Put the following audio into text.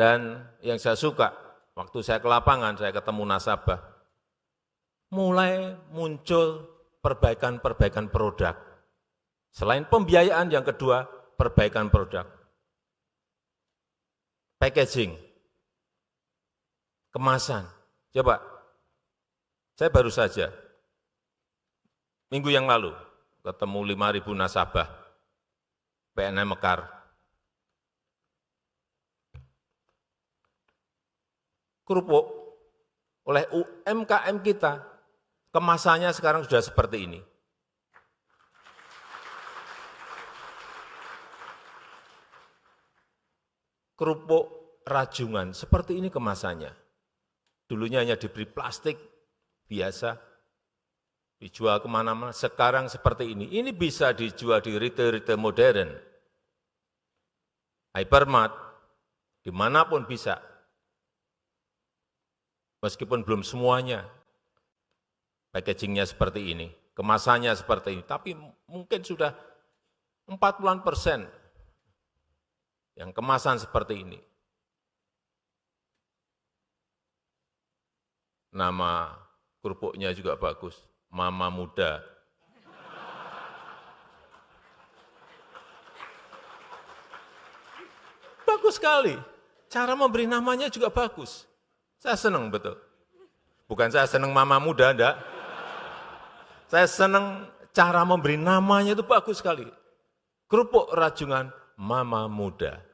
Dan yang saya suka, waktu saya ke lapangan, saya ketemu nasabah, mulai muncul perbaikan-perbaikan produk. Selain pembiayaan, yang kedua, perbaikan produk. Packaging, kemasan. Coba, saya baru saja, minggu yang lalu, ketemu 5.000 nasabah, PNM Mekar, kerupuk oleh UMKM kita, kemasannya sekarang sudah seperti ini. Kerupuk rajungan, seperti ini kemasannya. Dulunya hanya diberi plastik biasa, dijual kemana-mana, sekarang seperti ini. Ini bisa dijual di retail-retail modern, hypermart, dimanapun bisa meskipun belum semuanya packagingnya seperti ini, kemasannya seperti ini, tapi mungkin sudah 40-an persen yang kemasan seperti ini. Nama kerupuknya juga bagus, Mama Muda. Bagus sekali, cara memberi namanya juga bagus. Saya senang betul. Bukan saya senang mama muda, enggak. Saya senang cara memberi namanya itu bagus sekali. Kerupuk rajungan mama muda.